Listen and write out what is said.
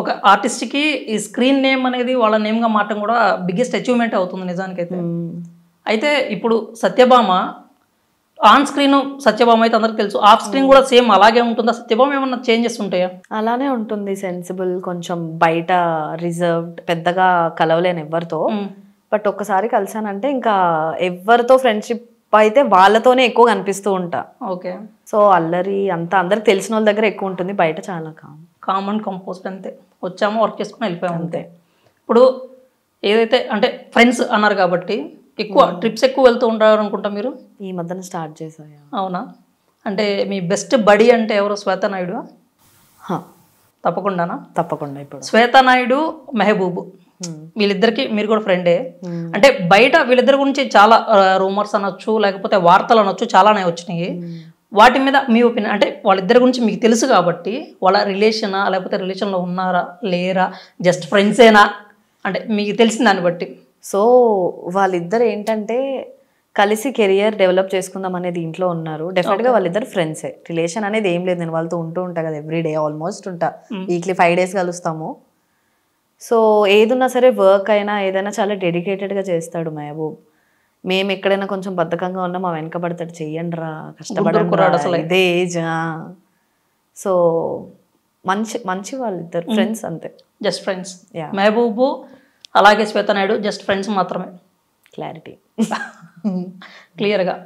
ఒక ఆర్టిస్ట్కి ఈ స్క్రీన్ నేమ్ అనేది వాళ్ళ నేమ్గా మారటం కూడా బిగ్గెస్ట్ అచీవ్మెంట్ అవుతుంది నిజానికైతే అయితే ఇప్పుడు సత్యభామ ఆన్ స్క్రీన్ సత్యభామ అయితే అందరికి తెలుసు ఆఫ్ స్క్రీన్ కూడా సేమ్ అలాగే ఉంటుందా సత్యభామ ఏమన్నా చేంజెస్ ఉంటాయా అలానే ఉంటుంది సెన్సిబుల్ కొంచెం బయట రిజర్వ్డ్ పెద్దగా కలవలేను ఎవరితో బట్ ఒక్కసారి కలిసానంటే ఇంకా ఎవరితో ఫ్రెండ్షిప్ అయితే వాళ్ళతోనే ఎక్కువ కనిపిస్తూ ఉంటా ఓకే సో అల్లరి అంతా అందరికి తెలిసిన వాళ్ళ దగ్గర ఎక్కువ ఉంటుంది బయట చాలా కాదు కామన్ కంపోస్ట్ అంతే వచ్చాము వర్క్ చేసుకుని వెళ్ళిపోయాము అంతే ఇప్పుడు ఏదైతే అంటే ఫ్రెండ్స్ అన్నారు కాబట్టి ఎక్కువ ట్రిప్స్ hmm. ఎక్కువ వెళ్తూ ఉంటారు అనుకుంటా మీరు ఈ మధ్యన స్టార్ట్ చేసాను అవునా అంటే మీ బెస్ట్ బడీ అంటే ఎవరు శ్వేతనాయుడు తప్పకుండానా తప్పకుండా ఇప్పుడు శ్వేతనాయుడు మెహబూబ్ hmm. వీళ్ళిద్దరికి మీరు కూడా ఫ్రెండే hmm. అంటే బయట వీళ్ళిద్దరి గురించి చాలా రూమర్స్ అనొచ్చు లేకపోతే వార్తలు అనొచ్చు చాలానే వచ్చినాయి వాటి మీద మీ ఒపీనియన్ అంటే వాళ్ళిద్దరి గురించి మీకు తెలుసు కాబట్టి వాళ్ళ రిలేషనా లేకపోతే రిలేషన్లో ఉన్నారా లేరా జస్ట్ ఫ్రెండ్సేనా అంటే మీకు తెలిసిన దాన్ని బట్టి సో వాళ్ళిద్దరు ఏంటంటే కలిసి కెరియర్ డెవలప్ చేసుకుందాం అనేది ఇంట్లో ఉన్నారు డెఫినెట్గా వాళ్ళిద్దరు ఫ్రెండ్సే రిలేషన్ అనేది ఏం లేదు నేను వాళ్ళతో ఉంటూ ఉంటా కదా ఎవ్రీడే ఆల్మోస్ట్ ఉంటా వీక్లీ ఫైవ్ డేస్ కలుస్తాము సో ఏదున్నా సరే వర్క్ అయినా ఏదైనా చాలా డెడికేటెడ్గా చేస్తాడు మహబూబ్ మేము ఎక్కడైనా కొంచెం బద్ధకంగా ఉన్నా మా వెనకబడతాడు చెయ్యండి రా కష్టపడకూడదు అసలు ఇదే సో మంచి మంచి వాళ్ళు ఇద్దరు ఫ్రెండ్స్ అంతే జస్ట్ ఫ్రెండ్స్ మహబూబు అలాగే నాయుడు జస్ట్ ఫ్రెండ్స్ మాత్రమే క్లారిటీ క్లియర్గా